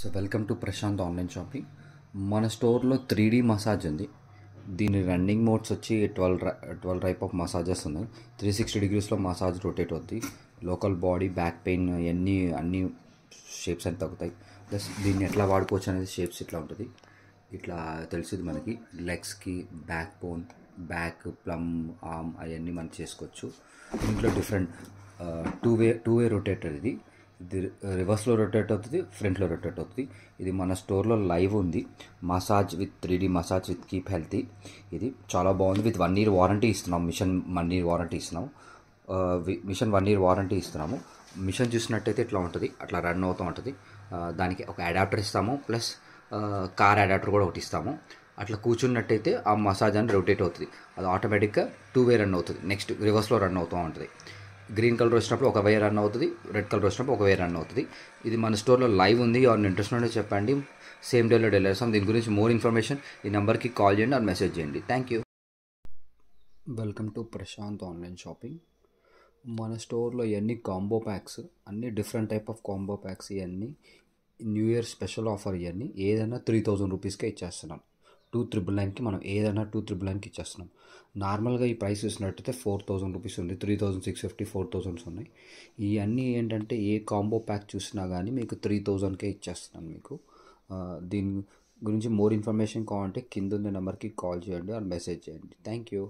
so welcome to Prashant online shopping మన స్టోర్లో three D massage ఉంది దీని రన్నింగ్ మోడ్స్ వచ్చి twelve twelve type of massages ఉన్నాయి త్రీ సిక్స్టీ డిగ్రీస్లో మసాజ్ రొటేట్ అవుద్ది లోకల్ బాడీ బ్యాక్ పెయిన్ అన్నీ అన్ని షేప్స్ అని తగ్గుతాయి ప్లస్ దీన్ని ఎట్లా వాడుకోవచ్చు అనేది షేప్స్ ఇట్లా ఉంటుంది ఇట్లా తెలిసింది మనకి లెగ్స్కి back bone back palm arm అవన్నీ మనం చేసుకోవచ్చు దీంట్లో different two way two way rotator ఇది ఇది రివర్స్లో రొటేట్ అవుతుంది ఫ్రంట్లో రొటేట్ అవుతుంది ఇది మన స్టోర్లో లైవ్ ఉంది massage with three D massage with keep healthy ఇది చాలా బాగుంది విత్ వన్ ఇయర్ వారంటీ ఇస్తున్నాం మిషన్ వన్ ఇయర్ వారంటీ ఇస్తున్నాము మిషన్ వన్ ఇయర్ వారంటీ ఇస్తున్నాము మిషన్ చూసినట్టయితే ఇట్లా ఉంటుంది అట్లా రన్ అవుతూ ఉంటుంది దానికి ఒక అడాప్టర్ ఇస్తాము ప్లస్ కార్ అడాప్టర్ కూడా ఒకటి ఇస్తాము అట్లా కూర్చున్నట్టయితే ఆ మసాజ్ అని రొటేట్ అవుతుంది అది ఆటోమేటిక్గా టూ వే రన్ అవుతుంది నెక్స్ట్ రివర్స్లో రన్ అవుతూ ఉంటుంది గ్రీన్ కలర్ వచ్చినప్పుడు ఒక వే రన్ అవుతుంది రెడ్ కలర్ వచ్చినప్పుడు ఒక వే రన్ అవుతుంది ఇది మన స్టోర్లో లైవ్ ఉంది ఎవరిని ఇంట్రెస్ట్ ఉంటే చెప్పండి సేమ్ డేలో డెలివరీ చేస్తాం దీని గురించి మోర్ ఇన్ఫర్మేషన్ ఈ నెంబర్కి కాల్ చేయండి ఆర్ మెసేజ్ చేయండి thank you welcome to Prashant online shopping మన స్టోర్లో ఇవన్నీ కాంబో ప్యాక్స్ అన్ని different type of combo packs ఇవన్నీ న్యూ ఇయర్ స్పెషల్ ఆఫర్ ఇవన్నీ ఏదైనా త్రీ థౌజండ్ రూపీస్కే ఇచ్చేస్తున్నాం టూ త్రిబుల్ నైన్కి మనం ఏదైనా టూ త్రిబుల్ నైన్కి ఇచ్చేస్తున్నాం నార్మల్గా ఈ ప్రైస్ చూసినట్టయితే ఫోర్ థౌజండ్ రూపీస్ ఉంది three thousand six fifty four thousands ఉన్నాయి ఇవన్నీ ఏంటంటే ఏ కాంబో ప్యాక్ చూసినా కానీ మీకు త్రీ థౌజండ్కే ఇచ్చేస్తున్నాను మీకు దీని గురించి మోర్ ఇన్ఫర్మేషన్ కావాలంటే కింద ఉన్న నెంబర్కి కాల్ చేయండి ఆర్ మెసేజ్ చేయండి థ్యాంక్ యూ